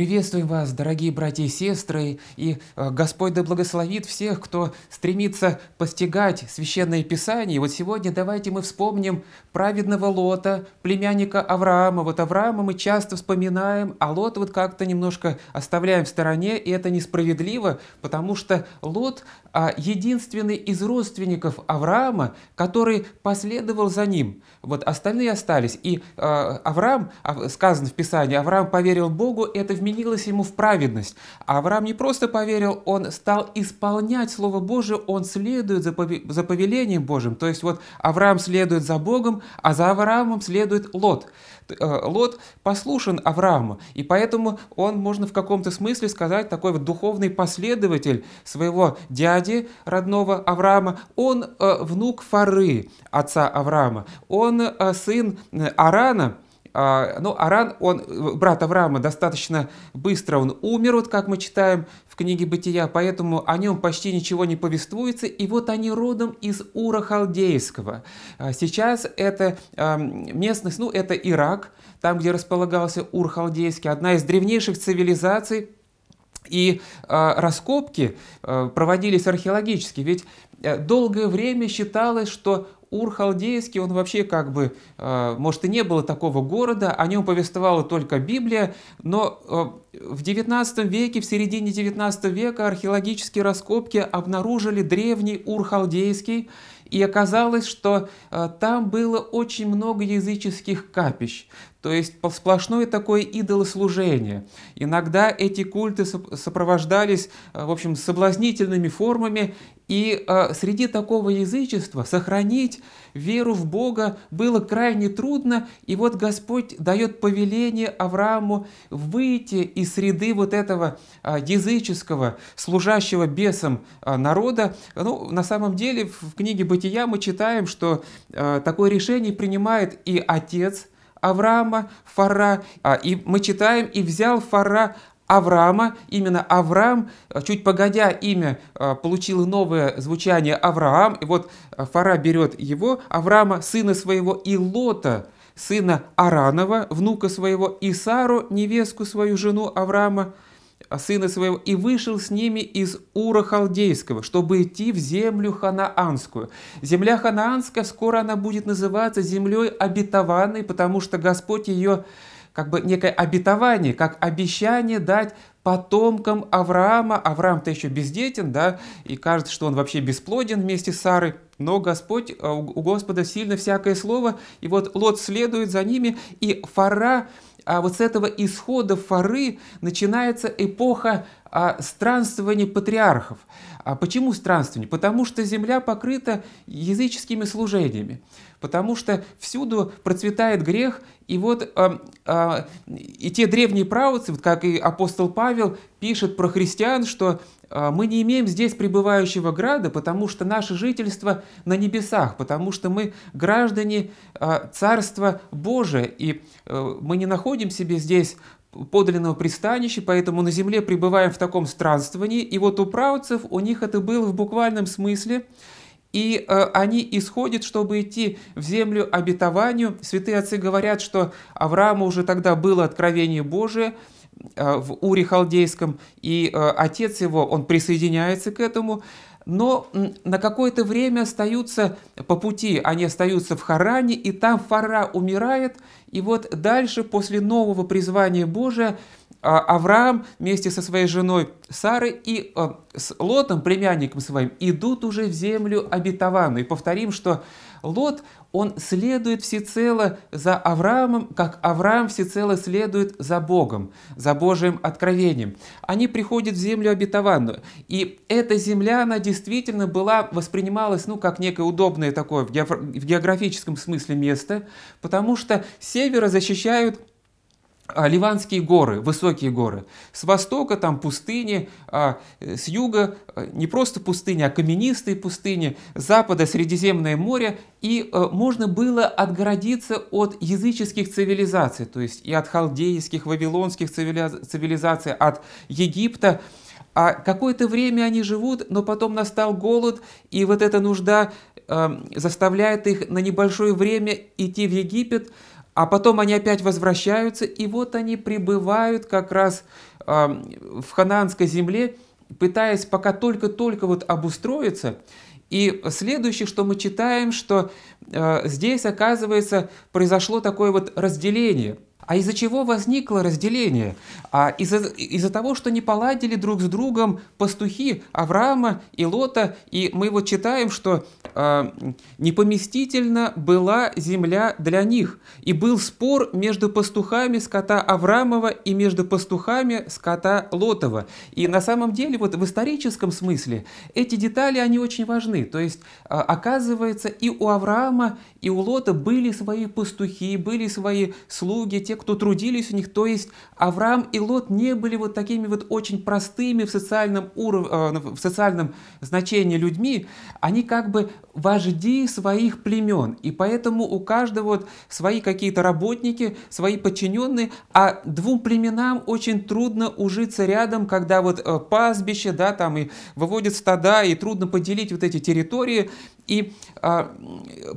Приветствуем вас, дорогие братья и сестры, и э, Господь да благословит всех, кто стремится постигать Священное Писание. И вот сегодня давайте мы вспомним праведного Лота, племянника Авраама. Вот Авраама мы часто вспоминаем, а Лот вот как-то немножко оставляем в стороне, и это несправедливо, потому что Лот а, единственный из родственников Авраама, который последовал за ним. Вот остальные остались. И э, Авраам, а, сказано в Писании, Авраам поверил Богу, это в вменилось ему в праведность. А Авраам не просто поверил, он стал исполнять Слово Божие, он следует за, повелением Божьим. То есть вот Авраам следует за Богом, а за Авраамом следует Лот. Э, Лот послушен Аврааму, и поэтому он, можно в каком-то смысле сказать, такой вот духовный последователь своего дяди родного Авраама. Он э, внук Фары, отца Авраама. Он э, сын Арана, а, ну, Аран, он, э, брат Авраама, достаточно быстро он умер, вот как мы читаем в книге «Бытия», поэтому о нем почти ничего не повествуется. И вот они родом из Ура Халдейского. А, сейчас это местность, ну, это Ирак, там, где располагался Ур Халдейский, одна из древнейших цивилизаций – и э, раскопки э, проводились археологически, ведь э, долгое время считалось, что Ур-Халдейский, он вообще как бы, э, может, и не было такого города, о нем повествовала только Библия, но э, в XIX веке, в середине XIX века археологические раскопки обнаружили древний Ур-Халдейский, и оказалось, что там было очень много языческих капищ. То есть сплошное такое идолослужение. Иногда эти культы сопровождались, э, в общем, соблазнительными формами, и э, среди такого язычества сохранить веру в Бога было крайне трудно, и вот Господь дает повеление Аврааму выйти из среды вот этого э, языческого, служащего бесом народа. Ну, на самом деле в книге «Бытия» мы читаем, что такое решение принимает и отец Авраама, Фара. А, и мы читаем, и взял Фара Авраама, именно Авраам, э, чуть погодя имя э, получило новое звучание Авраам, и вот э, Фара берет его, Авраама, сына своего и Лота сына Аранова, внука своего Исару, невестку свою, жену Авраама, сына своего, и вышел с ними из Ура Халдейского, чтобы идти в землю ханаанскую. Земля ханаанская, скоро она будет называться землей обетованной, потому что Господь ее как бы некое обетование, как обещание дать потомкам Авраама. Авраам-то еще бездетен, да, и кажется, что он вообще бесплоден вместе с Сарой. Но Господь, э, у Господа сильно всякое слово, и вот Лот следует за ними, и фара, а вот с этого исхода фары начинается эпоха а, странствований патриархов. А почему странствование? Потому что земля покрыта языческими служениями, потому что всюду процветает грех, и вот а, а, и те древние правоцы, вот как и апостол Павел пишет про христиан, что а, мы не имеем здесь пребывающего града, потому что наше жительство на небесах, потому что мы граждане а, Царства Божия, и э, мы не находим себе здесь подлинного пристанища, поэтому на земле пребываем в таком странствовании. И вот у правцев у них это было в буквальном смысле, и э, они исходят, чтобы идти в землю обетованию. Святые отцы говорят, что Аврааму уже тогда было откровение Божие – Э, в Уре Халдейском, и э, отец его, он присоединяется к этому, но на какое-то время остаются по пути, они остаются в Харане, и там Фара умирает, и вот дальше, после нового призвания Божия, э, Авраам вместе со своей женой Сарой и с Лотом, племянником своим, идут уже в землю обетованную. И повторим, что Лот, он следует всецело за Авраамом, как Авраам всецело следует за Богом, за Божьим откровением. Они приходят в землю обетованную. И эта земля, она действительно была, воспринималась, ну, как некое удобное такое в географическом смысле место, потому что севера защищают а, Ливанские горы, высокие горы. С востока там пустыни, а э, с юга э, не просто пустыни, а каменистые пустыни, с запада Средиземное море. И э, можно было отгородиться от языческих цивилизаций, то есть и от халдейских, вавилонских цивилизаций, от Египта. А какое-то время они живут, но потом настал голод, и вот эта нужда заставляет их на небольшое время идти в Египет, а потом они опять возвращаются, и вот они прибывают как раз в ханаанской земле, пытаясь пока только-только вот обустроиться. И следующее, что мы читаем, что э, здесь, оказывается, произошло такое вот разделение – а из-за чего возникло разделение? А из-за из, -за, того, что не поладили друг с другом пастухи Авраама и Лота, и мы вот читаем, что э, а, непоместительно была земля для них, и был спор между пастухами скота Авраамова и между пастухами скота Лотова. И на самом деле вот в историческом смысле эти детали, они очень важны. То есть э, оказывается и у Авраама, и у Лота были свои пастухи, были свои слуги, те, кто трудились у них, то есть Авраам и Лот не были вот такими вот очень простыми в социальном, уров... Э, в социальном значении людьми, они как бы вожди своих племен, и поэтому у каждого вот свои какие-то работники, свои подчиненные, а двум племенам очень трудно ужиться рядом, когда вот э, пастбище, да, там и выводят стада, и трудно поделить вот эти территории, и а,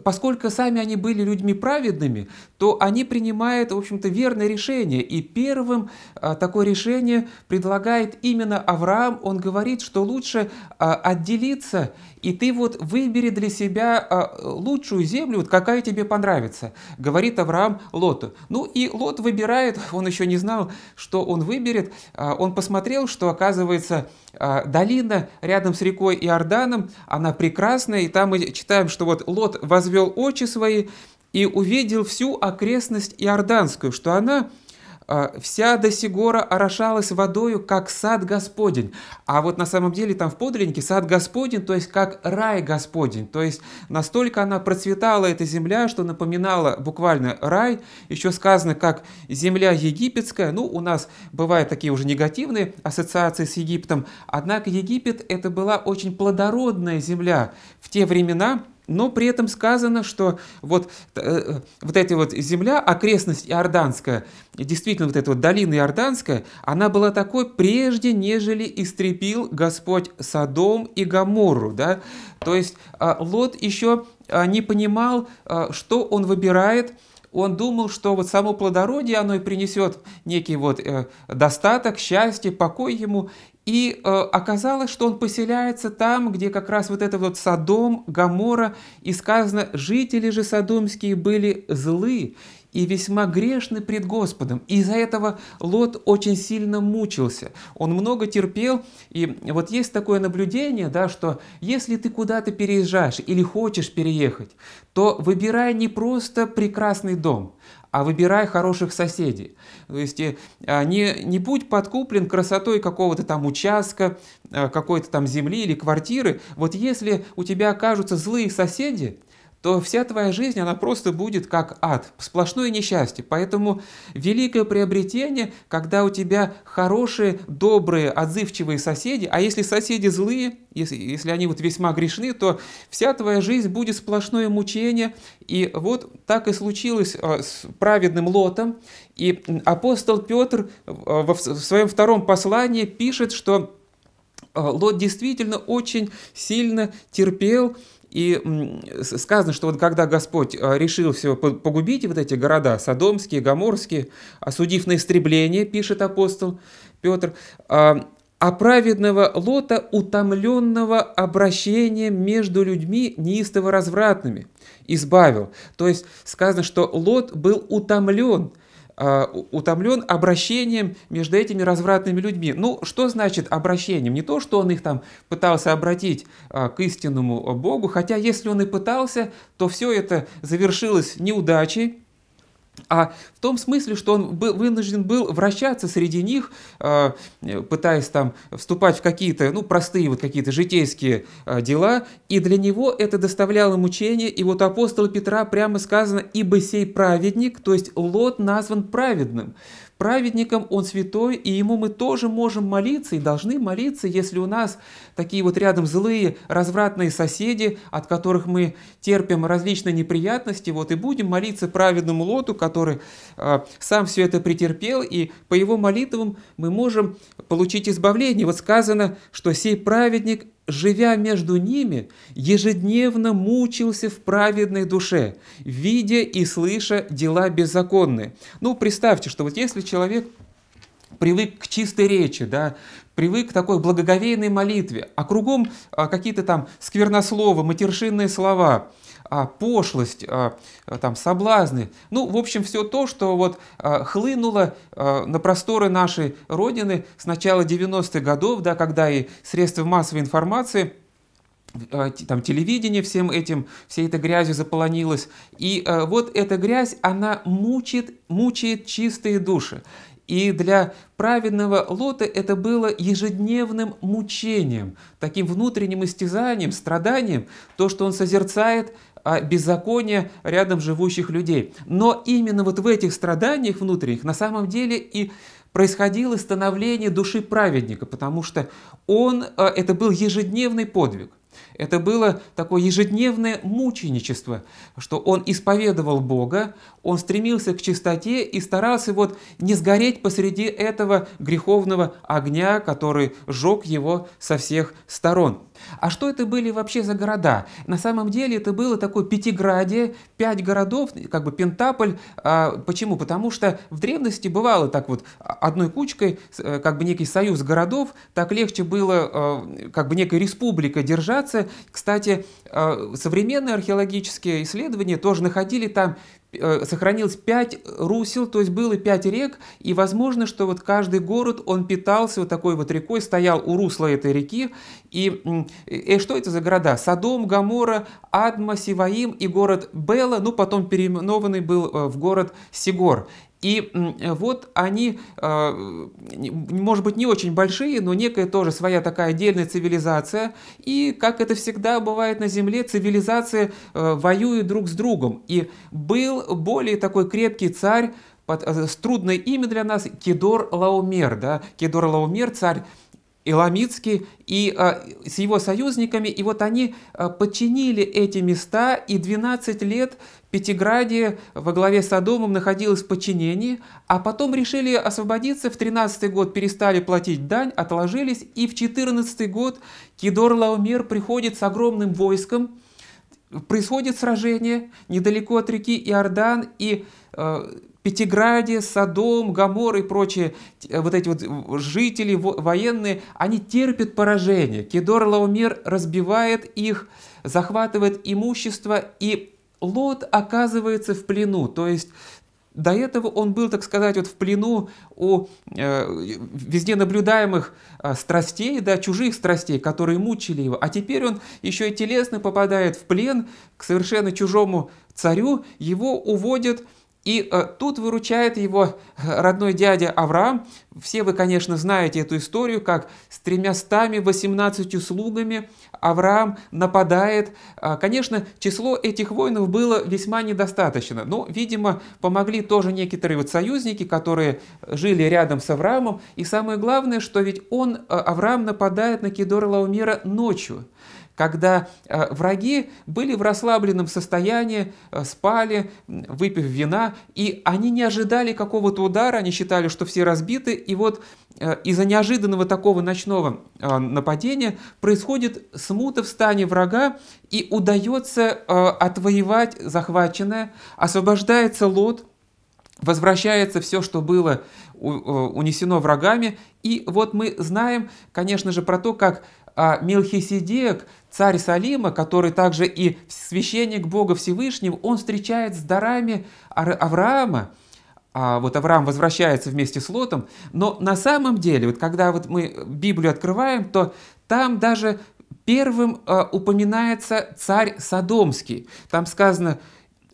поскольку сами они были людьми праведными, то они принимают, в общем-то, верное решение. И первым а, такое решение предлагает именно Авраам. Он говорит, что лучше а, отделиться, и ты вот выбери для себя а, лучшую землю, вот какая тебе понравится, говорит Авраам Лоту. Ну и Лот выбирает, он еще не знал, что он выберет. А, он посмотрел, что оказывается а, долина рядом с рекой Иорданом, она прекрасная, и там мы читаем, что вот Лот возвел очи свои и увидел всю окрестность Иорданскую, что она а, вся Досигора орошалась водою, как сад Господень. А вот на самом деле там в подлиннике сад Господень, то есть как рай Господень. То есть настолько она процветала, эта земля, что напоминала буквально рай. Еще сказано, как земля египетская. Ну, у нас бывают такие уже негативные ассоциации с Египтом. Однако Египет – это была очень плодородная земля. В те времена но при этом сказано, что вот, э, э вот эта вот земля, окрестность Иорданская, действительно вот эта вот долина Иорданская, она была такой, прежде нежели истребил Господь Содом и Гаморру. Да? То есть э, Лот еще э, а, не понимал, э, что он выбирает, он думал, что вот само плодородие, оно и принесет некий вот э, достаток, счастье, покой ему, и э, оказалось, что он поселяется там, где как раз вот это вот Содом, Гамора, и сказано, жители же содомские были злы и весьма грешны пред Господом. И из-за этого Лот очень сильно мучился. Он много терпел, и вот есть такое наблюдение, да, что если ты куда-то переезжаешь или хочешь переехать, то выбирай не просто прекрасный дом, а выбирай хороших соседей. То есть э, а, не, не будь подкуплен красотой какого-то там участка, э, какой-то там земли или квартиры. Вот если у тебя окажутся злые соседи, то вся твоя жизнь, она просто будет как ад, сплошное несчастье. Поэтому великое приобретение, когда у тебя хорошие, добрые, отзывчивые соседи, а если соседи злые, если, если они вот весьма грешны, то вся твоя жизнь будет сплошное мучение. И вот так и случилось а, с праведным Лотом. И апостол Петр а, в своем втором послании пишет, что а, Лот действительно очень сильно терпел, и сказано, что вот когда Господь э, решил все погубить вот эти города, Содомские, Гоморские, осудив на истребление, пишет апостол Петр, а, а праведного Лота, утомленного обращением между людьми неистово развратными, избавил. То есть сказано, что Лот был утомлен – а, утомлен обращением между этими развратными людьми. Ну, что значит обращением? Не то, что он их там пытался обратить а, к истинному Богу, хотя если он и пытался, то все это завершилось неудачей, а в том смысле, что он был, вынужден был вращаться среди них, а, э, пытаясь там вступать в какие-то, ну, простые вот какие-то житейские а, дела, и для него это доставляло мучение, и вот апостол Петра прямо сказано, ибо сей праведник, то есть Лот назван праведным праведником, он святой, и ему мы тоже можем молиться и должны молиться, если у нас такие вот рядом злые, развратные соседи, от которых мы терпим различные неприятности, вот и будем молиться праведному Лоту, который э, сам все это претерпел, и по его молитвам мы можем получить избавление. Вот сказано, что сей праведник живя между ними, ежедневно мучился в праведной душе, видя и слыша дела беззаконные. Ну, представьте, что вот если человек привык к чистой речи, да, привык к такой благоговейной молитве, а кругом а, какие-то там сквернословы, матершинные слова – а, пошлость, а, а, там, соблазны. Ну, в общем, все то, что вот а, хлынуло а, на просторы нашей Родины с начала 90-х годов, да, когда и средства массовой информации а, там телевидение всем этим, всей этой грязью заполонилось. И э, вот эта грязь, она мучит, мучает чистые души. И для праведного Лота это было ежедневным мучением, таким внутренним истязанием, страданием, то, что он созерцает беззакония рядом живущих людей. Но именно вот в этих страданиях внутренних на самом деле и происходило становление души праведника, потому что он, э, это был ежедневный подвиг. Это было такое ежедневное мученичество, что он исповедовал Бога, он стремился к чистоте и старался вот не сгореть посреди этого греховного огня, который жег его со всех сторон. А что это были вообще за города? На самом деле это было такое пятиградие, пять городов, как бы Пентаполь. А, почему? Потому что в древности бывало так вот одной кучкой, э, как бы некий союз городов, так легче было э, как бы некая республика держаться. Кстати, э, современные археологические исследования тоже находили там Э, сохранилось 5 русел, то есть было 5 рек, и возможно, что вот каждый город, он питался вот такой вот рекой, стоял у русла этой реки, и, и э, э, что это за города? Садом, Гамора, Адма, Сиваим и город Бела, ну потом переименованный был в город Сигор. И э, вот они, а, может быть, не очень большие, но некая тоже своя такая отдельная цивилизация. И, как это всегда бывает на Земле, цивилизации э, воюют друг с другом. И был более такой крепкий царь, под, э, трудное имя для нас, Кедор Лаумер. Да? Кедор Лаумер, царь Иламитский и а, с его союзниками, и вот они а, подчинили эти места, и 12 лет Пятиградие во главе с Адомом находилось в подчинении, а потом решили освободиться, в 13 год перестали платить дань, отложились, и в 14 год Кидор Лаумер приходит с огромным войском, происходит сражение недалеко от реки Иордан, и э, Пятиграде, Содом, Гамор и прочие э, вот эти вот э, жители военные, они терпят поражение. Кедор Лаумер разбивает их, захватывает имущество, и Лот оказывается в плену. То есть до этого он был, так сказать, вот в плену у э, везде наблюдаемых э, страстей, да, чужих страстей, которые мучили его. А теперь он еще и телесно попадает в плен к совершенно чужому царю. Его уводят и э, тут выручает его э, родной дядя Авраам. Все вы, конечно, знаете эту историю, как с тремястами восемнадцатью слугами Авраам нападает. А, конечно, число этих воинов было весьма недостаточно, но, видимо, помогли тоже некоторые вот союзники, которые жили рядом с Авраамом. И самое главное, что ведь он, э, Авраам, нападает на Кедор Лаумира ночью когда э, враги были в расслабленном состоянии, э, спали, выпив вина, и они не ожидали какого-то удара, они считали, что все разбиты, и вот э, из-за неожиданного такого ночного нападения происходит смута в стане врага, и удается отвоевать захваченное, освобождается лот, возвращается все, что было унесено врагами. И вот мы знаем, конечно же, про то, как а Мелхиседек, царь Салима, который также и священник Бога Всевышнего, он встречает с дарами Авраама, а вот Авраам возвращается вместе с Лотом, но на самом деле, вот когда вот мы Библию открываем, то там даже первым э, упоминается царь Содомский. Там сказано,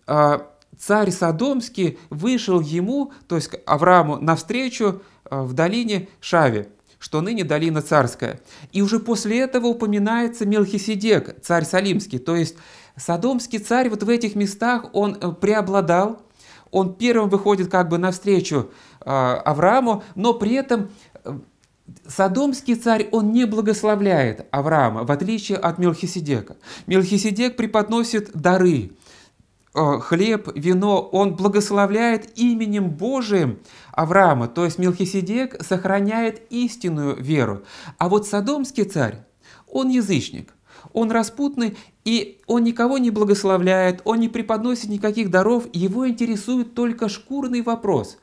э, царь Содомский вышел ему, то есть Аврааму, навстречу э, в долине Шаве что ныне долина царская. И уже после этого упоминается Мелхиседек, царь Салимский, то есть Содомский царь вот в этих местах он э, преобладал, он первым выходит как бы навстречу э, Аврааму, но при этом э, Содомский царь, он не благословляет Авраама, в отличие от Мелхиседека. Мелхиседек преподносит дары – Э, хлеб, вино, он благословляет именем Божиим Авраама, то есть Мелхиседек сохраняет истинную веру. А вот Содомский царь, он язычник, он распутный, и он никого не благословляет, он не преподносит никаких даров, его интересует только шкурный вопрос.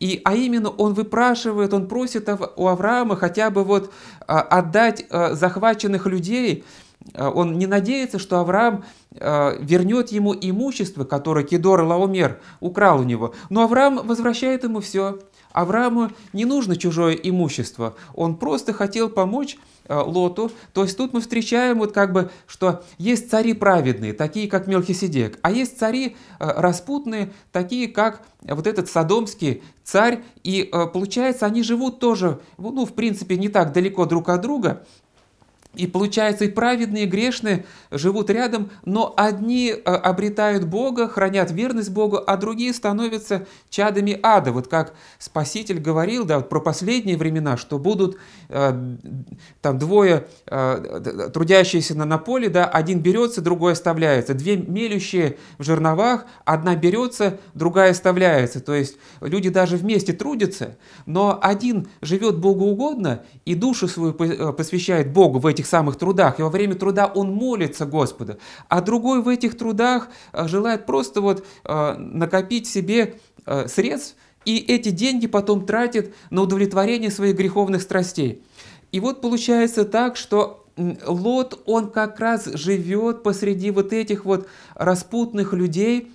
И, а именно он выпрашивает, он просит у Авраама хотя бы вот а, отдать э, захваченных людей, а, он не надеется, что Авраам а, вернет ему имущество, которое Кедор Лаомер украл у него. Но Авраам возвращает ему все. Аврааму не нужно чужое имущество, он просто хотел помочь а, Лоту. То есть тут мы встречаем вот как бы, что есть цари праведные, такие как Мелхиседек, а есть цари распутные, такие как вот этот Содомский царь. И получается, они живут тоже, ну, в принципе, не так далеко друг от друга, и получается, и праведные, и грешные живут рядом, но одни э, обретают Бога, хранят верность Богу, а другие становятся чадами ада. Вот как Спаситель говорил да, вот про последние времена, что будут э, там двое э, трудящиеся на, на поле, да, один берется, другой оставляется. Две мелющие в жерновах, одна берется, другая оставляется. То есть люди даже вместе трудятся, но один живет Богу угодно и душу свою э, посвящает Богу в эти этих самых трудах, и во время труда он молится Господу, а другой в этих трудах э, желает просто вот э, накопить себе э, средств, и эти деньги потом тратит на удовлетворение своих греховных страстей. И вот получается так, что Лот, он как раз живет посреди вот этих вот распутных людей,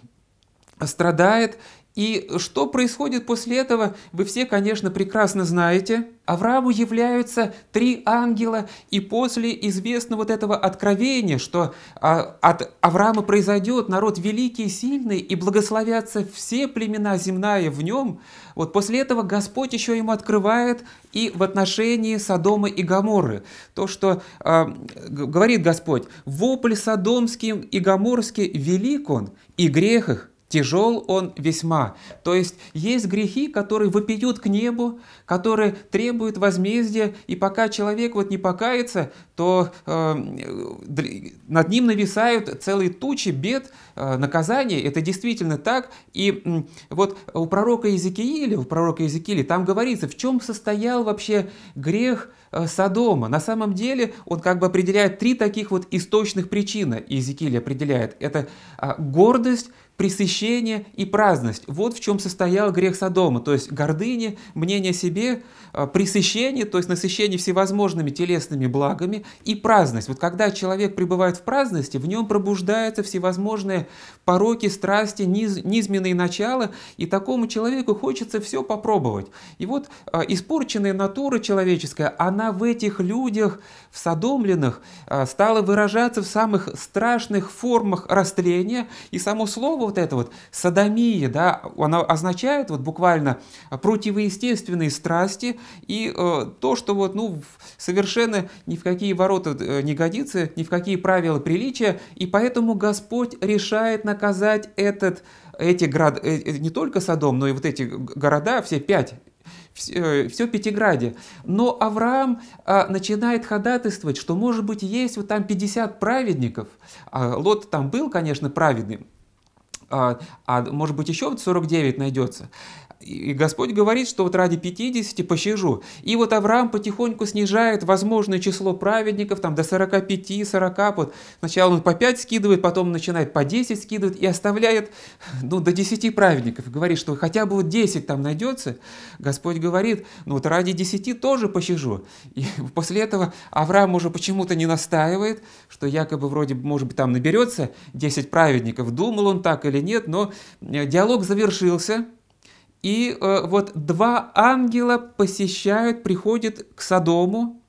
страдает, и что происходит после этого, вы все, конечно, прекрасно знаете. Аврааму являются три ангела, и после известно вот этого откровения, что а, от Авраама произойдет народ великий и сильный, и благословятся все племена земная в нем, вот после этого Господь еще ему открывает и в отношении Содома и Гаморы. То, что э, говорит Господь, «Вопль содомский и гаморский велик он, и грех их Тяжел он весьма. То есть есть грехи, которые вопиют к небу, которые требуют возмездия, и пока человек вот не покается, то э, над ним нависают целые тучи бед, э, наказаний. Это действительно так. И э, вот у пророка Иезекииля, у пророка Иезекииля там говорится, в чем состоял вообще грех э, Содома. На самом деле он как бы определяет три таких вот источных причины. Иезекииль определяет. Это э, гордость, пресыщение и праздность. Вот в чем состоял грех Содома, то есть гордыня, мнение о себе, а, пресыщение, то есть насыщение всевозможными телесными благами и праздность. Вот когда человек пребывает в праздности, в нем пробуждаются всевозможные пороки, страсти, низменные начала, и такому человеку хочется все попробовать. И вот а, испорченная натура человеческая, она в этих людях, в содомленных, а, стала выражаться в самых страшных формах растления, и само слово Слово вот это вот, садомия, да, оно означает вот буквально противоестественные страсти и э, то, что вот, ну, совершенно ни в какие ворота э, не годится, ни в какие правила приличия, и поэтому Господь решает наказать этот, эти города, э, э, не только Садом, но и вот эти города, все пять все, все Пятиграде. Но Авраам а, начинает ходатайствовать, что, может быть, есть вот там 50 праведников. А Лот там был, конечно, праведным, а, а может быть еще вот 49 найдется. И Господь говорит, что вот ради 50 пощажу. И вот Авраам потихоньку снижает возможное число праведников там, до 45, 40. Вот. Сначала он по 5 скидывает, потом начинает по 10 скидывать и оставляет ну, до 10 праведников. говорит, что хотя бы вот 10 там найдется. Господь говорит, ну вот ради 10 тоже пощажу. И после этого Авраам уже почему-то не настаивает, что якобы вроде, может быть, там наберется 10 праведников. Думал он так или нет, но э, диалог завершился и э, вот два ангела посещают, приходят к Содому.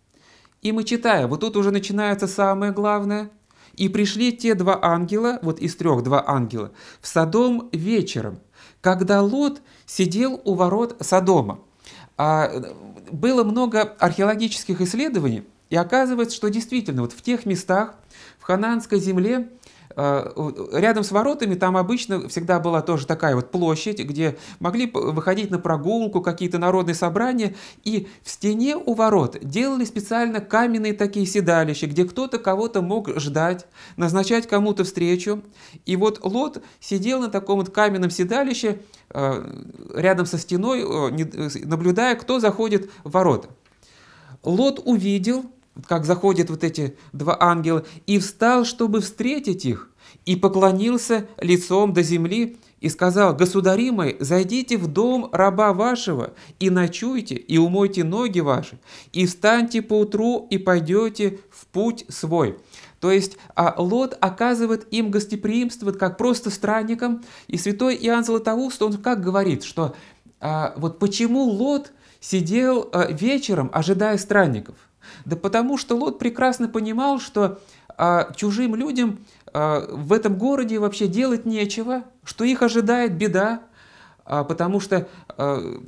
И мы читаем, вот тут уже начинается самое главное. И пришли те два ангела, вот из трех два ангела, в Содом вечером, когда Лот сидел у ворот Содома. А, было много археологических исследований, и оказывается, что действительно вот в тех местах, в Хананской земле, а, рядом с воротами там обычно всегда была тоже такая вот площадь, где могли выходить на прогулку какие-то народные собрания, и в стене у ворот делали специально каменные такие седалища, где кто-то кого-то мог ждать, назначать кому-то встречу. И вот Лот сидел на таком вот каменном седалище а, рядом со стеной, э, наблюдая, кто заходит в ворота. Лот увидел, как заходят вот эти два ангела, и встал, чтобы встретить их, и поклонился лицом до земли, и сказал, «Государи мои, зайдите в дом раба вашего, и ночуйте, и умойте ноги ваши, и встаньте поутру, и пойдете в путь свой». То есть а Лот оказывает им гостеприимство, как просто странникам, и святой Иоанн Златоуст, он как говорит, что а, вот почему Лот сидел а, вечером, ожидая странников – да потому что Лот прекрасно понимал, что а, чужим людям а, в этом городе вообще делать нечего, что их ожидает беда, а, потому что а,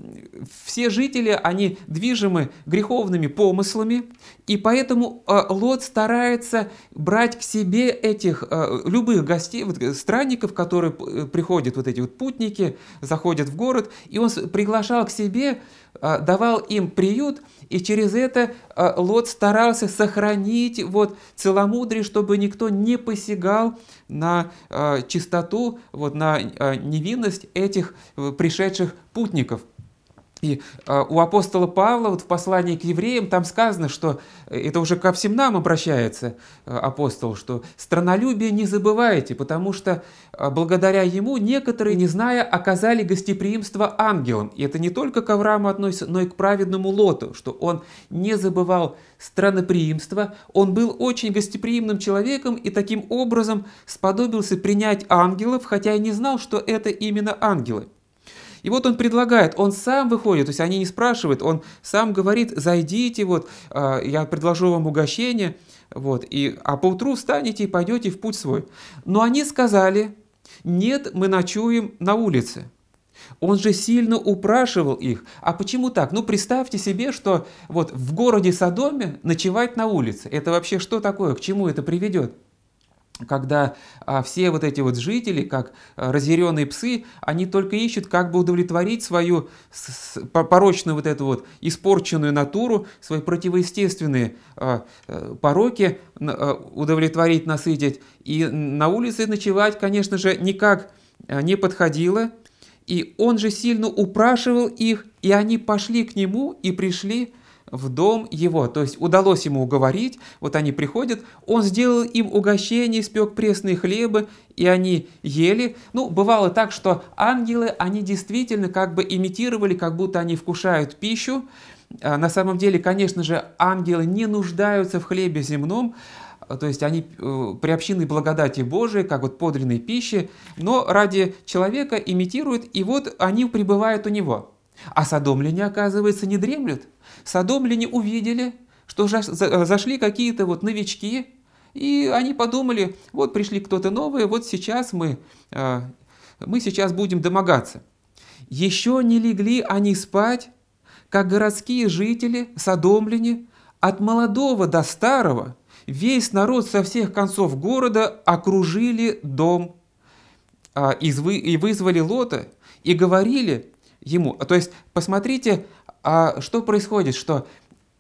все жители, они движимы греховными помыслами, и поэтому а, Лот старается брать к себе этих а, любых гостей, вот, странников, которые приходят, вот эти вот путники, заходят в город, и он приглашал к себе а, давал им приют, и через это а, Лот старался сохранить вот целомудрие, чтобы никто не посягал на а, чистоту, вот, на невинность этих э, пришедших путников – и а, у апостола Павла вот в послании к евреям там сказано, что э, это уже ко всем нам обращается э, апостол, что «странолюбие не забывайте, потому что а, благодаря ему некоторые, не зная, оказали гостеприимство ангелам». И это не только к Аврааму относится, но и к праведному Лоту, что он не забывал страноприимства, он был очень гостеприимным человеком и таким образом сподобился принять ангелов, хотя и не знал, что это именно ангелы. И вот он предлагает, он сам выходит, то есть они не спрашивают, он сам говорит, зайдите, вот, а, я предложу вам угощение, вот, и, а поутру встанете и пойдете в путь свой. Но они сказали, нет, мы ночуем на улице. Он же сильно упрашивал их. А почему так? Ну, представьте себе, что вот в городе Содоме ночевать на улице. Это вообще что такое? К чему это приведет? когда а, все вот эти вот жители, как а, разъяренные псы, они только ищут, как бы удовлетворить свою с, с, порочную вот эту вот испорченную натуру, свои противоестественные а, э, пороки а, удовлетворить, насытить. И на улице ночевать, конечно же, никак а, не подходило. И он же сильно упрашивал их, и они пошли к нему и пришли в дом его. То есть удалось ему уговорить, вот они приходят, он сделал им угощение, испек пресные хлебы, и они ели. Ну, бывало так, что ангелы, они действительно как бы имитировали, как будто они вкушают пищу. А, на самом деле, конечно же, ангелы не нуждаются в хлебе земном, а, то есть они э, приобщены благодати Божией, как вот подлинной пищи, но ради человека имитируют, и вот они пребывают у него. А садомляне, оказывается, не дремлют – Содомляне увидели, что э, зашли какие-то вот новички, и они подумали, вот пришли кто-то новый, вот сейчас мы, э, мы сейчас будем домогаться. Еще не легли они спать, как городские жители, содомляне, от молодого до старого, весь народ со всех концов города окружили дом а, и вызвали Лота и говорили ему, то есть посмотрите, а, что происходит, что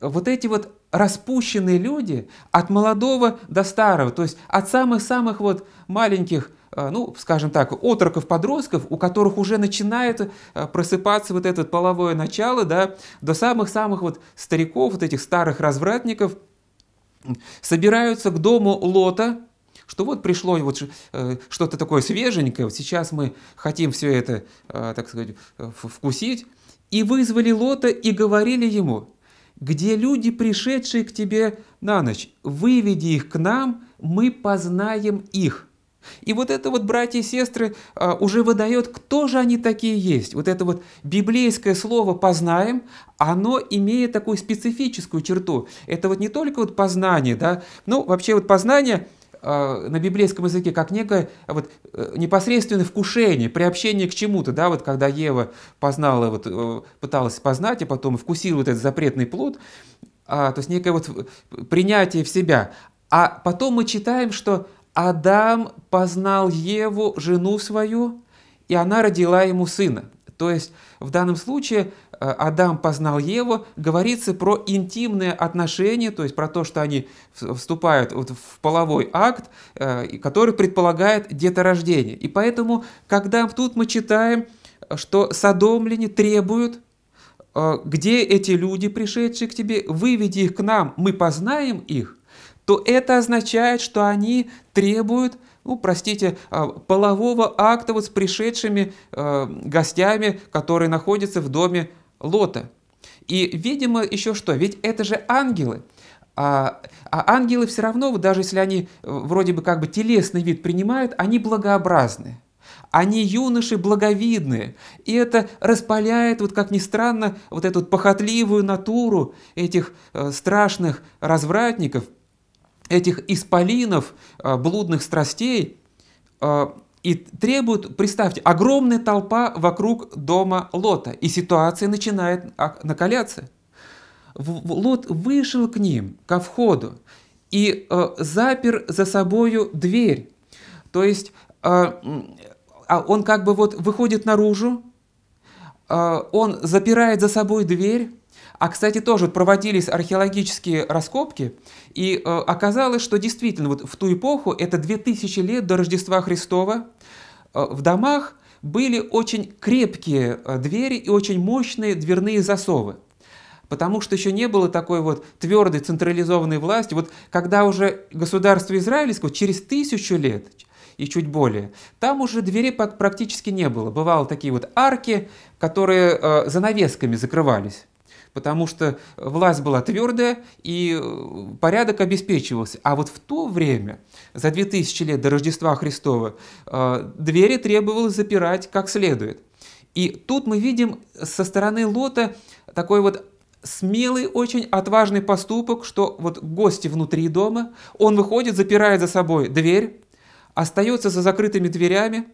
вот эти вот распущенные люди от молодого до старого, то есть от самых-самых вот маленьких, э, ну, скажем так, отроков, подростков, у которых уже начинает э, просыпаться вот это половое начало, да, до самых-самых вот стариков, вот этих старых развратников, собираются к дому Лота, что вот пришло вот э, что-то такое свеженькое, вот сейчас мы хотим все это, так сказать, вкусить, и вызвали Лота и говорили ему, «Где люди, пришедшие к тебе на ночь, выведи их к нам, мы познаем их». И вот это вот, братья и сестры, а, уже выдает, кто же они такие есть. Вот это вот библейское слово «познаем», оно имеет такую специфическую черту. Это вот не только вот познание, да, ну, вообще вот познание – а, на библейском языке как некое а, вот, э, непосредственное вкушение, приобщение к чему-то, да, вот когда Ева познала, вот, э, пыталась познать, а потом вкусила вот этот запретный плод, а, то есть некое вот принятие в себя. А потом мы читаем, что Адам познал Еву, жену свою, и она родила ему сына. То есть в данном случае Э, Адам познал Еву, говорится про интимные отношения, то есть про то, что они вступают в половой акт, э, который предполагает деторождение. И поэтому, когда тут мы читаем, что садомляне требуют, э, где эти люди, пришедшие к тебе, выведи их к нам, мы познаем их, то это означает, что они требуют ну, простите, полового акта вот с пришедшими э, гостями, которые находятся в доме Лота. И, видимо, еще что, ведь это же ангелы. А, а ангелы все равно, даже если они э, вроде бы как бы телесный вид принимают, они благообразны. Они юноши благовидные. И это распаляет, вот как ни странно, вот эту похотливую натуру этих э, страшных развратников, этих исполинов, э, блудных страстей, э, и требуют, представьте, огромная толпа вокруг дома Лота, и ситуация начинает а, накаляться. Лот вышел к ним, ко входу, и э, запер за собою дверь. То есть э, а он как бы вот выходит наружу, э, он запирает за собой дверь, а, кстати, тоже проводились археологические раскопки, и э, оказалось, что действительно вот в ту эпоху, это 2000 лет до Рождества Христова, э, в домах были очень крепкие э, двери и очень мощные дверные засовы. Потому что еще не было такой вот твердой централизованной власти. Вот когда уже государство израильское, через тысячу лет, и чуть более. Там уже двери практически не было. Бывало такие вот арки, которые э, занавесками закрывались потому что власть была твердая и э, порядок обеспечивался. А вот в то время, за 2000 лет до Рождества Христова, э, двери требовалось запирать как следует. И тут мы видим со стороны Лота такой вот смелый, очень отважный поступок, что вот гости внутри дома, он выходит, запирает за собой дверь, остается за закрытыми дверями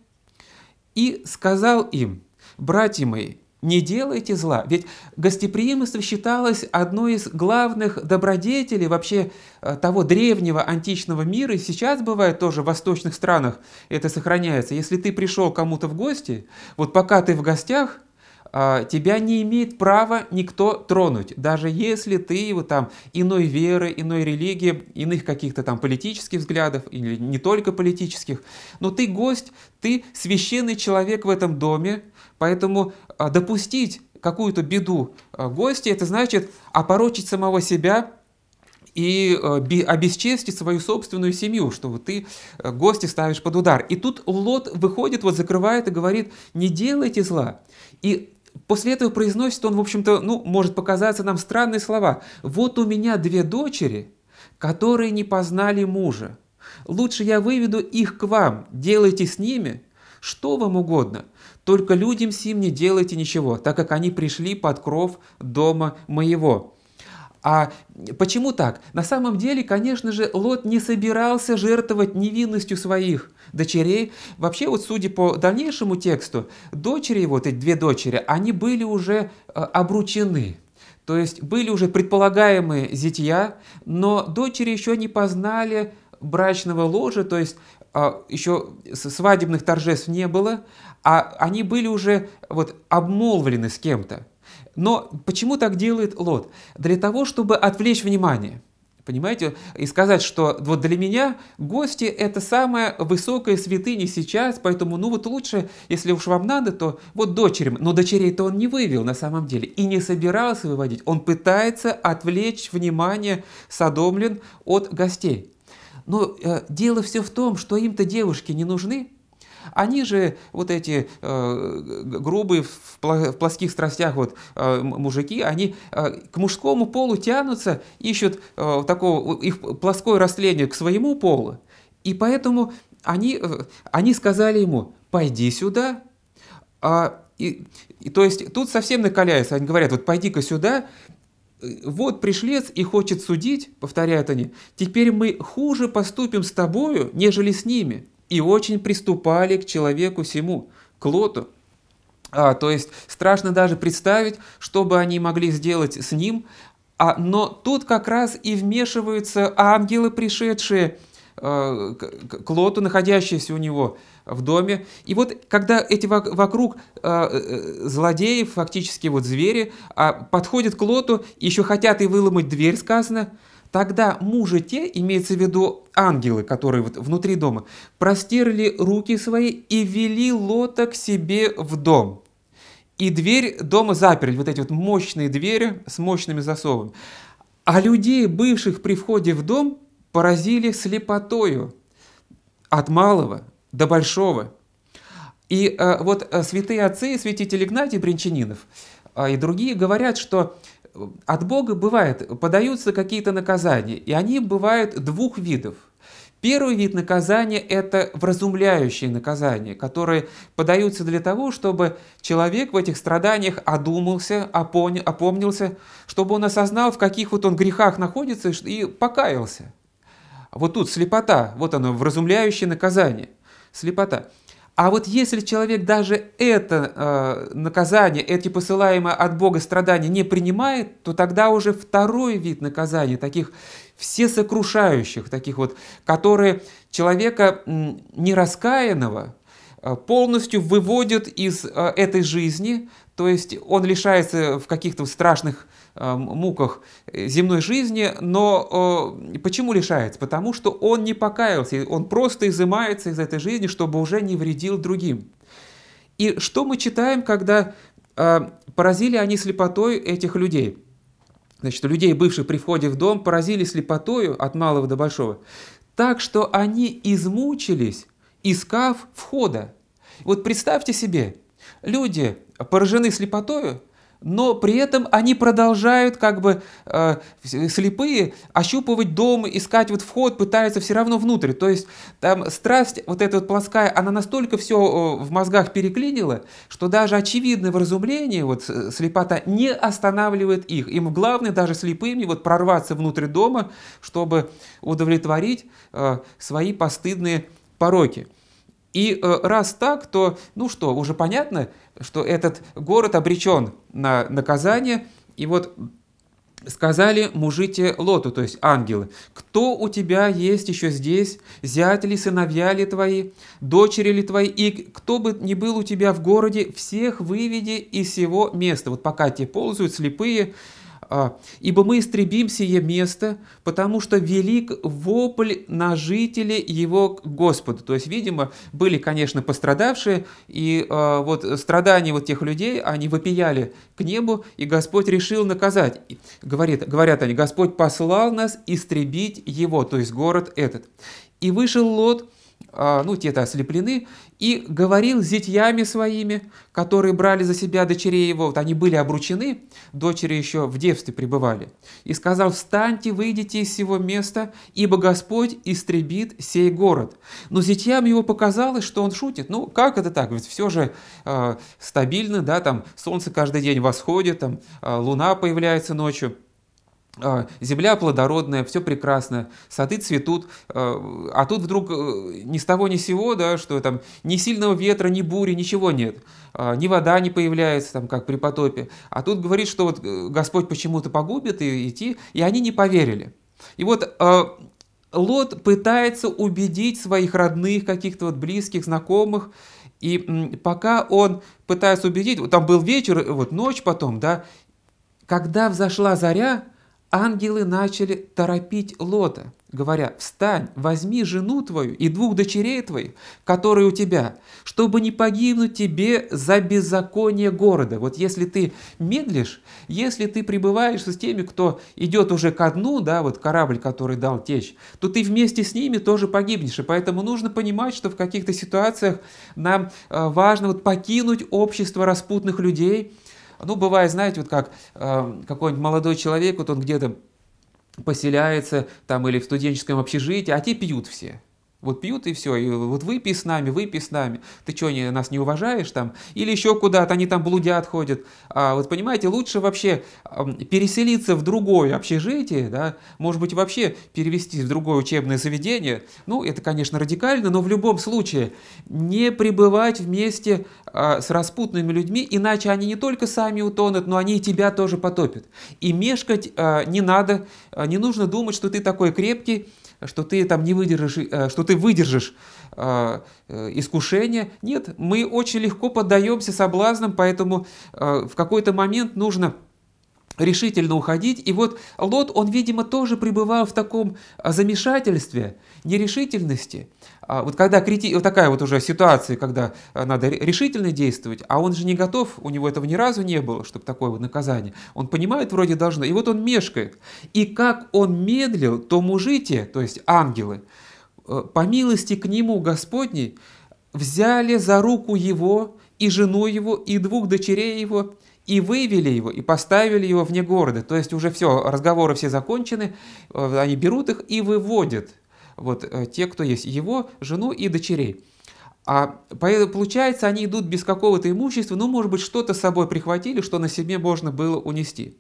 и сказал им, братья мои, не делайте зла. Ведь гостеприимство считалось одной из главных добродетелей вообще э, того древнего античного мира, и сейчас бывает тоже в восточных странах это сохраняется. Если ты пришел кому-то в гости, вот пока ты в гостях, а, тебя не имеет права никто тронуть, даже если ты вот там иной веры, иной религии, иных каких-то там политических взглядов, или не только политических, но ты гость, ты священный человек в этом доме, Поэтому а, допустить какую-то беду а, гости, это значит опорочить самого себя и а, обесчестить свою собственную семью, что вот ты гости ставишь под удар. И тут Лот выходит, вот закрывает и говорит, не делайте зла. И после этого произносит он, в общем-то, ну, может показаться нам странные слова. Вот у меня две дочери, которые не познали мужа. Лучше я выведу их к вам, делайте с ними, что вам угодно – только людям сим не делайте ничего, так как они пришли под кров дома моего». А почему так? На самом деле, конечно же, Лот не собирался жертвовать невинностью своих дочерей. Вообще, вот судя по дальнейшему тексту, дочери вот эти две дочери, они были уже э, обручены. То есть были уже предполагаемые зятья, но дочери еще не познали брачного ложа, то есть а, еще свадебных торжеств не было, а они были уже вот обмолвлены с кем-то. Но почему так делает Лот? Для того, чтобы отвлечь внимание. Понимаете? И сказать, что вот для меня гости – это самая высокая святыня сейчас, поэтому ну вот лучше, если уж вам надо, то вот дочерям. Но дочерей-то он не вывел на самом деле и не собирался выводить. Он пытается отвлечь внимание садомлин от гостей. Но э, дело все в том, что им-то девушки не нужны. Они же вот эти э, грубые в, плоских страстях вот э, мужики, они э, к мужскому полу тянутся, ищут э, такого их плоское растление к своему полу. И поэтому они, э, они сказали ему, пойди сюда. А, и, и, то есть тут совсем накаляется, они говорят, вот пойди-ка сюда, вот пришлец и хочет судить, повторяют они, теперь мы хуже поступим с тобою, нежели с ними. И очень приступали к человеку всему к лоту. А, то есть страшно даже представить, что бы они могли сделать с ним. А, но тут как раз и вмешиваются ангелы, пришедшие э, к, к лоту, находящиеся у него – в доме. И вот когда эти вокруг э, э, злодеи, фактически вот звери, а, подходят к Лоту, еще хотят и выломать дверь, сказано, Тогда мужи те, имеется в виду ангелы, которые вот внутри дома, простерли руки свои и вели Лота к себе в дом. И дверь дома заперли, вот эти вот мощные двери с мощными засовами. А людей, бывших при входе в дом, поразили слепотою от малого, до большого. И э, вот э, святые отцы, святитель Игнатий Бринчанинов э, и другие говорят, что э, от Бога бывает, подаются какие-то наказания, и они бывают двух видов. Первый вид наказания – это вразумляющие наказания, которые подаются для того, чтобы человек в этих страданиях одумался, опоня, опомнился, чтобы он осознал, в каких вот он грехах находится и покаялся. Вот тут слепота, вот оно, вразумляющее наказание – слепота. А вот если человек даже это э, наказание, эти посылаемые от Бога страдания не принимает, то тогда уже второй вид наказания, таких всесокрушающих, таких вот, которые человека нераскаянного э, полностью выводят из э, этой жизни, то есть он лишается в каких-то страшных Э, муках э, земной жизни, но э, почему лишается? Потому что он не покаялся, он просто изымается из этой жизни, чтобы уже не вредил другим. И что мы читаем, когда поразили они слепотой этих людей? Значит, людей, бывших при входе в дом, поразили слепотою от малого до большого, так что они измучились, искав входа. Вот представьте себе, люди поражены слепотою – но при этом они продолжают как бы э, слепые ощупывать дом, искать вот вход, пытаются все равно внутрь. То есть там страсть вот эта вот плоская, она настолько все э, в мозгах переклинила, что даже очевидное вразумление, вот э, слепота, не останавливает их. Им главное даже слепыми вот прорваться внутрь дома, чтобы удовлетворить э, свои постыдные пороки. И э, раз так, то, ну что, уже понятно – что этот город обречен на наказание, и вот сказали мужите Лоту, то есть ангелы, кто у тебя есть еще здесь, зять ли, сыновья ли твои, дочери ли твои, и кто бы ни был у тебя в городе, всех выведи из всего места. Вот пока те ползают слепые, а. «Ибо мы истребим сие место, потому что велик вопль на жителей его Господа. То есть, видимо, были, конечно, пострадавшие, и э, вот страдания вот тех людей, они вопияли к небу, и Господь решил наказать. Говорит, говорят они, «Господь послал нас истребить его», то есть город этот. «И вышел Лот а, ну, те-то ослеплены, и говорил с зятьями своими, которые брали за себя дочерей его, вот они были обручены, дочери еще в девстве пребывали, и сказал, «Встаньте, выйдите из сего места, ибо Господь истребит сей город». Но зятьям его показалось, что он шутит. Ну, как это так? Ведь все же э, стабильно, да, там солнце каждый день восходит, там э, луна появляется ночью – а, земля плодородная, все прекрасно, сады цветут, а, а тут вдруг э, ни с того ни сего, да, что там ни сильного ветра, ни бури, ничего нет, а, ни вода не появляется, там, как при потопе, а тут говорит, что вот э, Господь почему-то погубит и идти, и они не поверили. И вот Лот пытается убедить своих родных, каких-то вот близких, знакомых, и пока он пытается убедить, вот там был вечер, э, вот ночь потом, да, когда взошла заря, ангелы начали торопить Лота, говоря, «Встань, возьми жену твою и двух дочерей твоих, которые у тебя, чтобы не погибнуть тебе за беззаконие города». Вот если ты медлишь, если ты пребываешь с теми, кто идет уже ко дну, да, вот корабль, который дал течь, то ты вместе с ними тоже погибнешь. И поэтому нужно понимать, что в каких-то ситуациях нам э, важно вот покинуть общество распутных людей – ну, бывает, знаете, вот как э, какой-нибудь молодой человек, вот он где-то поселяется там или в студенческом общежитии, а те пьют все. Вот пьют и все, и вот выпей с нами, выпей с нами. Ты что, не, нас не уважаешь там? Или еще куда-то, они там блудят ходят. А, вот понимаете, лучше вообще переселиться в другое общежитие, да, может быть вообще перевестись в другое учебное заведение. Ну, это, конечно, радикально, но в любом случае не пребывать вместе а, с распутными людьми, иначе они не только сами утонут, но они и тебя тоже потопят. И мешкать а, не надо, а, не нужно думать, что ты такой крепкий, что ты там не выдержишь, э, что ты выдержишь э, э, искушение. Нет, мы очень легко поддаемся соблазнам, поэтому в какой-то момент нужно решительно уходить. И вот Лот, он, видимо, тоже пребывал в таком а, замешательстве, нерешительности. А вот когда крити... вот такая вот уже ситуация, когда а, надо решительно действовать, а он же не готов, у него этого ни разу не было, чтобы такое вот наказание. Он понимает, вроде должно, и вот он мешкает. И как он медлил, то мужите, то есть ангелы, э, по милости к нему Господней, взяли за руку его и жену его, и двух дочерей его, и вывели его, и поставили его вне города. То есть уже все, разговоры все закончены, э, они берут их и выводят. Вот э, те, кто есть, его, жену и дочерей. А получается, они идут без какого-то имущества, ну, может быть, что-то с собой прихватили, что на себе можно было унести.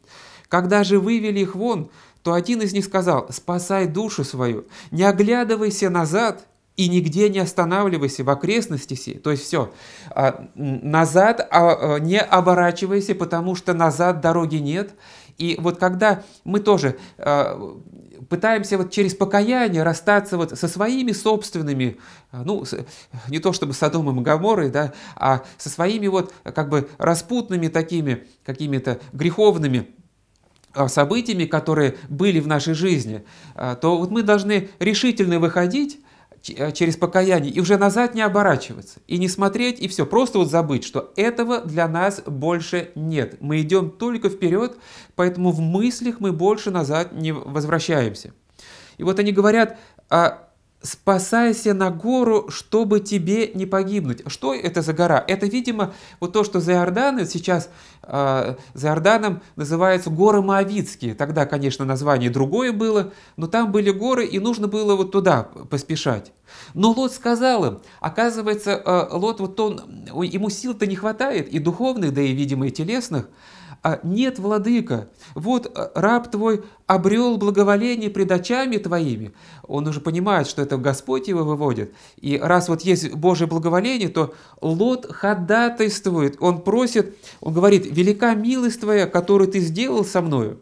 Когда же вывели их вон, то один из них сказал, «Спасай душу свою, не оглядывайся назад, и нигде не останавливайся в окрестности си, то есть все, а, назад а, а, не оборачивайся, потому что назад дороги нет. И вот когда мы тоже пытаемся вот через покаяние расстаться вот со своими собственными, ну, не то чтобы Содомом и Гаморой, да, а со своими вот как бы распутными такими какими-то греховными событиями, которые были в нашей жизни, то вот мы должны решительно выходить Э, через покаяние и уже назад не оборачиваться, и не смотреть, и все, просто вот забыть, что этого для нас больше нет. Мы идем только вперед, поэтому в мыслях мы больше назад не возвращаемся. И вот они говорят, а спасайся на гору, чтобы тебе не погибнуть. Что это за гора? Это, видимо, вот то, что за Иорданом сейчас э, за Иорданом называется горы Моавицкие. Тогда, конечно, название другое было, но там были горы, и нужно было вот туда поспешать. Но Лот сказал им, оказывается, э, Лот, вот он, ему сил-то не хватает, и духовных, да и, видимо, и телесных, а «Нет, владыка, вот э, раб твой обрел благоволение пред очами твоими». Он уже понимает, что это Господь его выводит. И раз вот есть Божье благоволение, то Лот ходатайствует, он просит, он говорит, «Велика милость твоя, которую ты сделал со мною»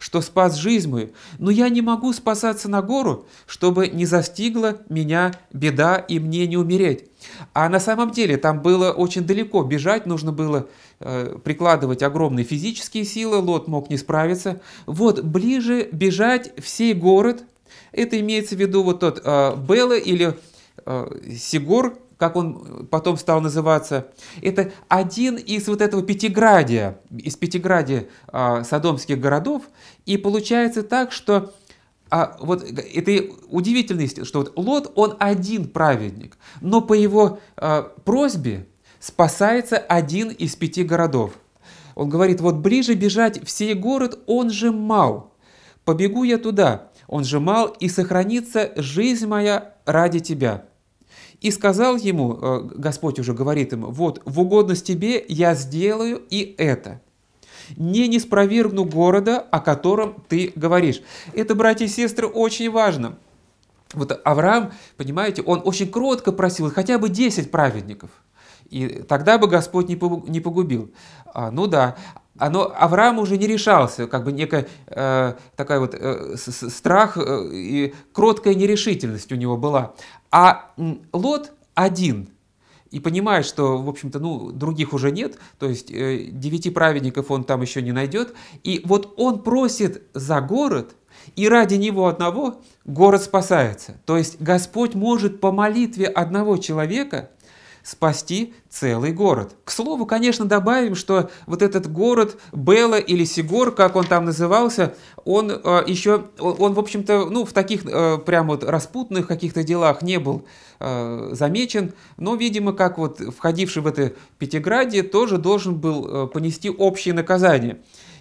что спас жизнь мою, но я не могу спасаться на гору, чтобы не застигла меня беда и мне не умереть. А на самом деле там было очень далеко бежать, нужно было Э, прикладывать огромные физические силы, Лот мог не справиться. Вот ближе бежать всей город, это имеется в виду вот тот э, Белла или э, Сигор, как он потом стал называться, это один из вот этого пятиградия, из пятиградия а, содомских городов. И получается так, что а, вот это удивительность, что вот Лот, он один праведник, но по его а, просьбе спасается один из пяти городов. Он говорит, вот ближе бежать в сей город, он же мал. Побегу я туда, он же мал, и сохранится жизнь моя ради тебя. И сказал ему, э, Господь уже говорит ему, вот в угодность тебе я сделаю и это. Не не спровергну города, о котором ты говоришь. Это, братья и сестры, очень важно. Вот Авраам, понимаете, он очень кротко просил хотя бы 10 праведников – и тогда бы Господь не погубил. А, ну да, оно, Авраам уже не решался, как бы некая э, такая вот э, страх э, и кроткая нерешительность у него была. А Лот один и понимает, что, в общем-то, ну, других уже нет, то есть э, девяти праведников он там еще не найдет. И вот он просит за город, и ради него одного город спасается. То есть Господь может по молитве одного человека – спасти целый город. К слову, конечно, добавим, что вот этот город Белла или Сигор, как он там назывался, он э, еще, он, в общем-то, ну, в таких э, прям вот распутных каких-то делах не был э, замечен, но, видимо, как вот входивший в это Пятиградие, тоже должен был э, понести общее наказание.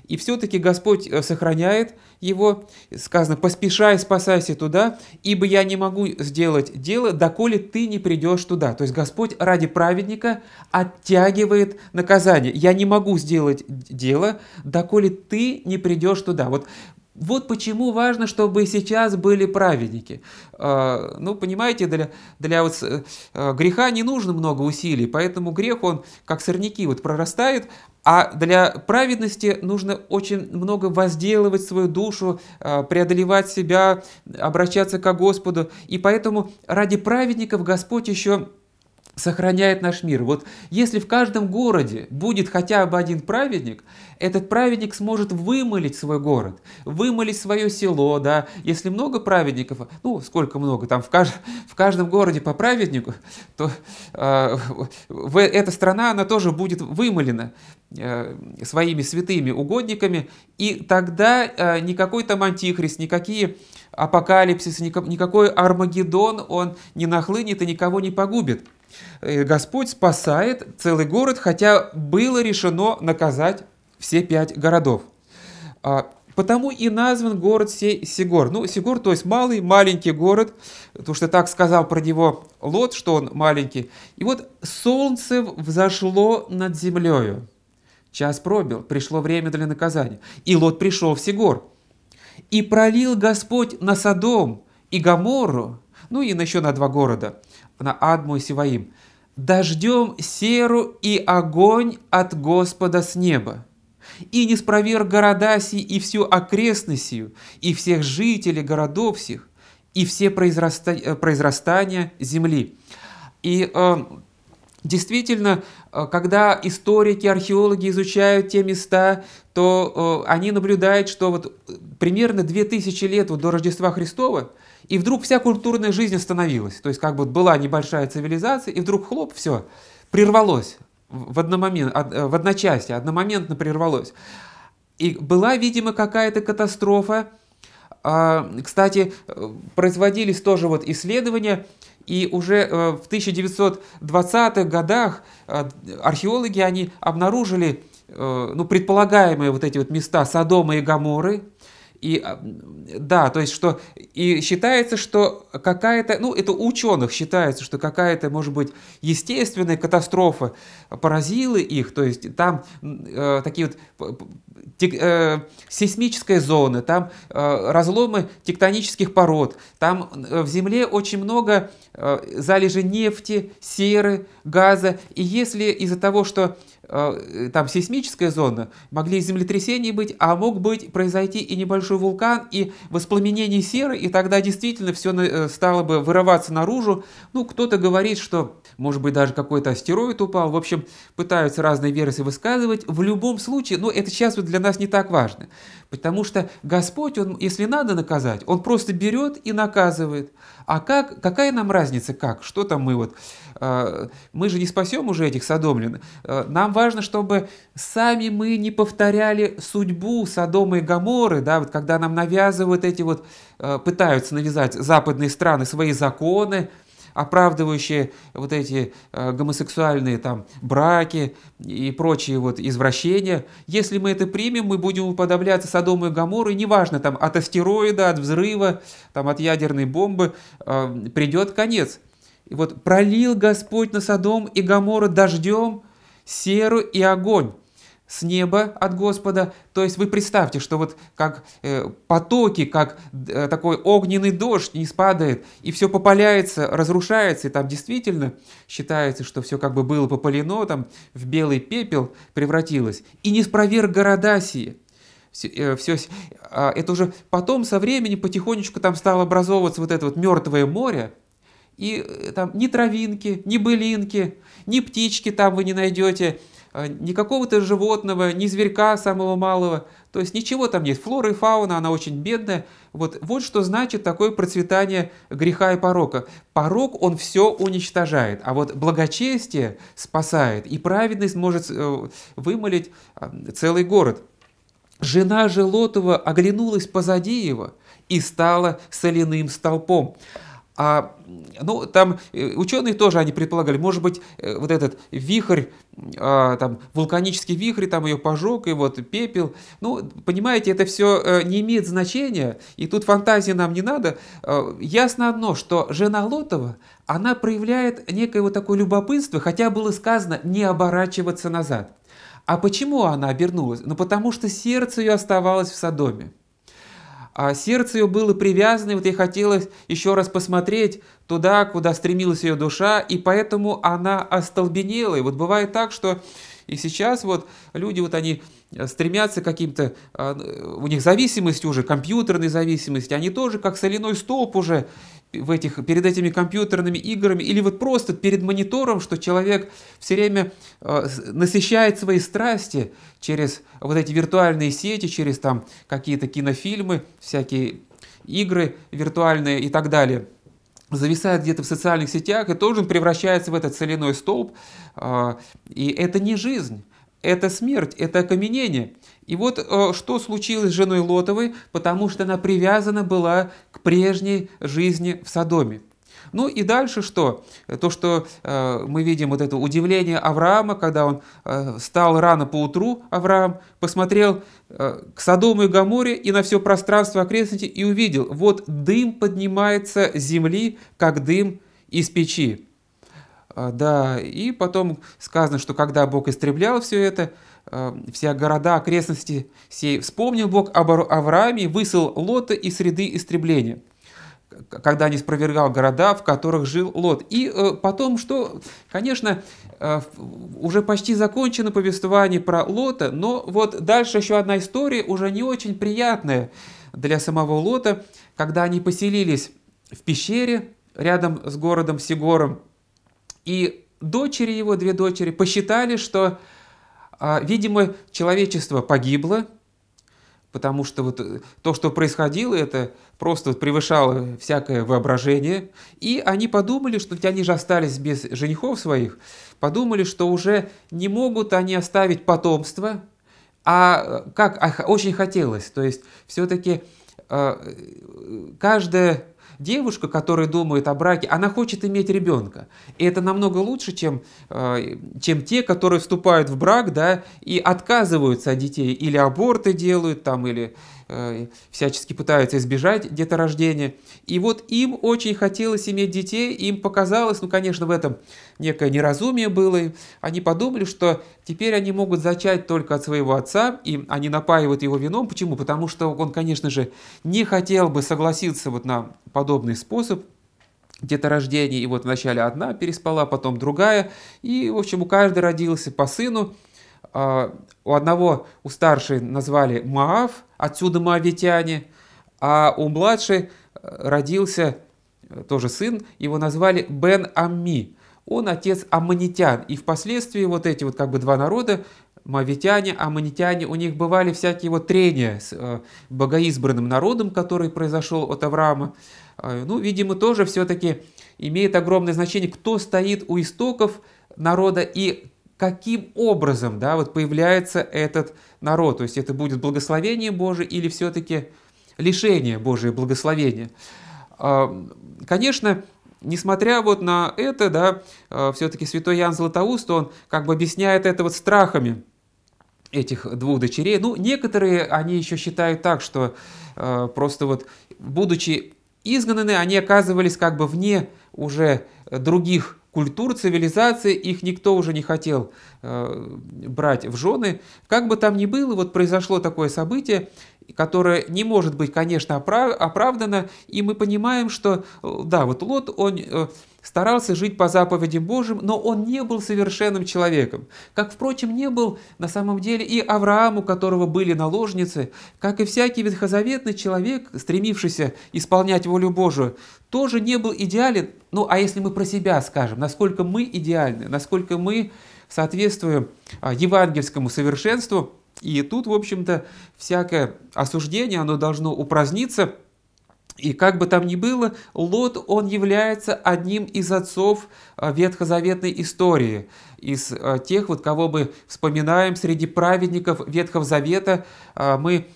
И все-таки Господь э, сохраняет его, сказано, поспешай, спасайся туда, ибо я не могу сделать дело, доколе ты не придешь туда. То есть Господь ради праведника оттягивает наказание. Я не могу сделать дело, доколе ты не придешь туда. Вот вот почему важно, чтобы сейчас были праведники. А, ну, понимаете, для, для вот э, э, греха не нужно много усилий, поэтому грех, он как сорняки вот прорастает, а для праведности нужно очень много возделывать свою душу, а, преодолевать себя, обращаться к Господу. И поэтому ради праведников Господь еще сохраняет наш мир. Вот если в каждом городе будет хотя бы один праведник, этот праведник сможет вымолить свой город, вымолить свое село, да. Если много праведников, ну, сколько много, там в, кажд... в каждом городе по праведнику, то э, эта страна, она тоже будет вымолена э, своими святыми угодниками, и тогда э, никакой там антихрист, никакие апокалипсис, никакой Армагеддон, он не нахлынет и никого не погубит. Э, Господь спасает целый город, хотя было решено наказать все пять городов. А, потому и назван город сей Сигор. Ну, Сигор, то есть малый, маленький город, потому что так сказал про него Лот, что он маленький. И вот солнце взошло над землею. Час пробил, пришло время для наказания. И Лот пришел в Сигор. И пролил Господь на Содом и Гаморру, ну и еще на два города, на ад мой Сиваим, «Дождем серу и огонь от Господа с неба» и не спроверг города сии и всю окрестность сию, и всех жителей городов сих, и все произраста... Э, произрастания земли. И э, действительно, Э, когда историки, археологи изучают те места, то э, они наблюдают, что вот э, примерно 2000 лет вот до Рождества Христова, и вдруг вся культурная жизнь остановилась. То есть как бы была небольшая цивилизация, и вдруг хлоп, все, прервалось в, одномомент, в одночасье, одномоментно прервалось. И была, видимо, какая-то катастрофа. А, кстати, производились тоже вот исследования, и уже э, в 1920-х годах э, археологи они обнаружили э, ну, предполагаемые вот эти вот места Содома и Гаморы. И да, то есть что и считается, что какая-то, ну это ученых считается, что какая-то, может быть, естественная катастрофа поразила их, то есть там э, такие вот тек, э, сейсмической зоны, там э, разломы тектонических пород, там э, в земле очень много э, залежи нефти, серы, газа. И если из-за того, что э, там сейсмическая зона, могли землетрясения быть, а мог быть произойти и небольшой вулкан, и воспламенение серы, и тогда действительно все э, стало бы вырываться наружу. Ну, кто-то говорит, что, может быть, даже какой-то астероид упал. В общем, пытаются разные версии высказывать. В любом случае, ну, это сейчас вот для для нас не так важны. Потому что Господь, Он, если надо наказать, Он просто берет и наказывает. А как, какая нам разница, как, что там мы вот, э, мы же не спасем уже этих содомлин. Э, а, нам важно, чтобы сами мы не повторяли судьбу Содома и Гаморы, да, вот когда нам навязывают эти вот, э, пытаются навязать западные страны свои законы, оправдывающие вот эти э, гомосексуальные там браки и прочие вот извращения. Если мы это примем, мы будем уподобляться Содому и Гамору, и неважно, там от астероида, от взрыва, там от ядерной бомбы э, придет конец. И вот пролил Господь на Содом и Гамору дождем серу и огонь с неба от Господа. То есть вы представьте, что вот как э, потоки, как э, такой огненный дождь не спадает, и все попаляется, разрушается, и там действительно считается, что все как бы было попалено, там в белый пепел превратилось. И не спроверг города сие. Все, э, все, э, а, это уже потом со временем потихонечку там стало образовываться вот это вот мертвое море, и э, там ни травинки, ни былинки, ни птички там вы не найдете, а, ни какого-то животного, ни зверька самого малого. То есть ничего там нет. Флора и фауна, она очень бедная. Вот, вот что значит такое процветание греха и порока. Порок, он все уничтожает, а вот благочестие спасает, и праведность может э, вымолить а, целый город. Жена же Лотова оглянулась позади его и стала соляным столпом. А, ну, там э, ученые тоже, они предполагали, может быть, э, вот этот вихрь, а, там, вулканический вихрь, там ее пожег, и вот пепел. Ну, понимаете, это все э, не имеет значения, и тут фантазии нам не надо. А, ясно одно, что жена Лотова, она проявляет некое вот такое любопытство, хотя было сказано не оборачиваться назад. А почему она обернулась? Ну, потому что сердце ее оставалось в Содоме а сердце ее было привязано, и вот ей хотелось еще раз посмотреть туда, куда стремилась ее душа, и поэтому она остолбенела. И вот бывает так, что и сейчас вот люди, вот они э, стремятся к каким-то, э, у них зависимость уже, компьютерная зависимость они тоже как соляной столб уже, в этих, перед этими компьютерными играми или вот просто перед монитором, что человек все время э, насыщает свои страсти через вот эти виртуальные сети, через там какие-то кинофильмы, всякие игры виртуальные и так далее зависает где-то в социальных сетях, и тоже превращается в этот соляной столб. Э, и это не жизнь, это смерть, это окаменение. И вот э, что случилось с женой Лотовой, потому что она привязана была к прежней жизни в Содоме. Ну и дальше что? То, что э, мы видим вот это удивление Авраама, когда он э, стал рано по утру, Авраам посмотрел э, к Содому и Гаморе и на все пространство окрестности и увидел, вот дым поднимается с земли, как дым из печи. А, да, и потом сказано, что когда Бог истреблял все это, Э, вся города окрестности сей. Вспомнил Бог об Аврааме, высыл Лота из среды истребления когда не спровергал города, в которых жил Лот. И э, потом, что, конечно, э, уже почти закончено повествование про Лота, но вот дальше еще одна история, уже не очень приятная для самого Лота, когда они поселились в пещере рядом с городом Сигором, и дочери его, две дочери, посчитали, что а, видимо, человечество погибло, потому что вот э, то, что происходило, это просто превышало всякое воображение. И они подумали, что ведь они же остались без женихов своих, подумали, что уже не могут они оставить потомство, а э, как а очень хотелось. То есть все-таки э, каждая девушка, которая думает о браке, она хочет иметь ребенка. И это намного лучше, чем, э, чем те, которые вступают в брак, да, и отказываются от детей, или аборты делают там, или Э, всячески пытаются избежать деторождения. И вот им очень хотелось иметь детей, им показалось, ну, конечно, в этом некое неразумие было. Они подумали, что теперь они могут зачать только от своего отца, и они напаивают его вином. Почему? Потому что он, конечно же, не хотел бы согласиться вот на подобный способ деторождения. И вот вначале одна переспала, потом другая. И, в общем, у каждой родился по сыну. А, у одного, у старшей назвали Маав, отсюда маавитяне, а у младшей э, родился э, тоже сын, его назвали Бен Амми. Он отец аммонитян, и впоследствии вот эти вот как бы два народа, мавитяне, аммонитяне, у них бывали всякие вот трения с э, богоизбранным народом, который произошел от Авраама. А, ну, видимо, тоже все-таки имеет огромное значение, кто стоит у истоков народа и каким образом да, вот появляется этот народ. То есть это будет благословение Божие или все-таки лишение Божие благословение. А, конечно, несмотря вот на это, да, а, все-таки святой Иоанн Златоуст, он как бы объясняет это вот страхами этих двух дочерей. Ну, некоторые, они еще считают так, что а, просто вот, будучи изгнанные они оказывались как бы вне уже других культур, цивилизаций, их никто уже не хотел э, брать в жены. Как бы там ни было, вот произошло такое событие, которое не может быть, конечно, оправдано, и мы понимаем, что, э, да, вот Лот, он э, старался жить по заповедям Божьим, но он не был совершенным человеком, как, впрочем, не был на самом деле и Авраам, у которого были наложницы, как и всякий ветхозаветный человек, стремившийся исполнять волю Божию, тоже не был идеален, ну, а если мы про себя скажем, насколько мы идеальны, насколько мы соответствуем а, евангельскому совершенству – и тут, в общем-то, всякое осуждение, оно должно упраздниться. И как бы там ни было, Лот, он является одним из отцов э, ветхозаветной истории, из э, тех, вот кого мы вспоминаем среди праведников Ветхого Завета. Э, мы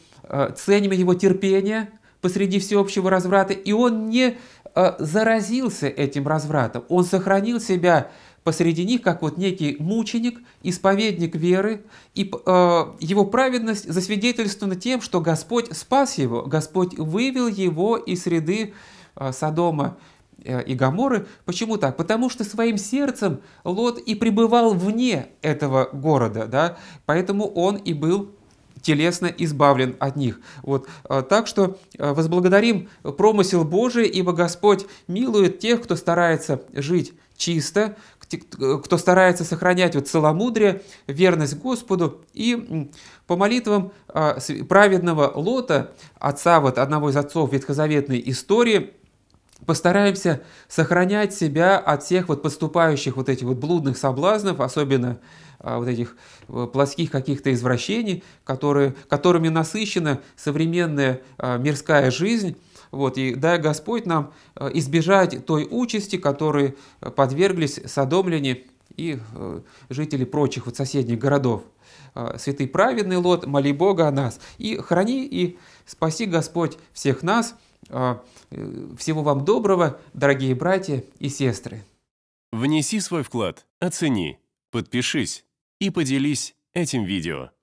ценим его терпение посреди всеобщего разврата, и он не заразился этим развратом, он сохранил себя посреди них, как вот некий мученик, исповедник веры, и э, его праведность засвидетельствована тем, что Господь спас его, Господь вывел его из среды э, Содома э, и Гаморы. Почему так? Потому что своим сердцем Лот и пребывал вне этого города, да? поэтому он и был телесно избавлен от них. Вот. Э, так что э, возблагодарим промысел Божий, ибо Господь милует тех, кто старается жить чисто, Э, кто старается сохранять вот целомудрие, верность Господу и по молитвам а, праведного Лота, отца вот одного из отцов ветхозаветной истории, постараемся сохранять себя от всех вот поступающих вот этих вот блудных соблазнов, особенно а, вот этих э, плоских каких-то извращений, которые, которыми насыщена современная а, мирская жизнь, вот, и дай Господь нам э, избежать той участи, которой э, подверглись садомляне и э, жители прочих вот соседних городов. Святый праведный Лот, моли Бога о нас. И храни и спаси Господь всех нас. Всего вам доброго, дорогие братья и сестры. Внеси свой вклад, оцени, подпишись и поделись этим видео.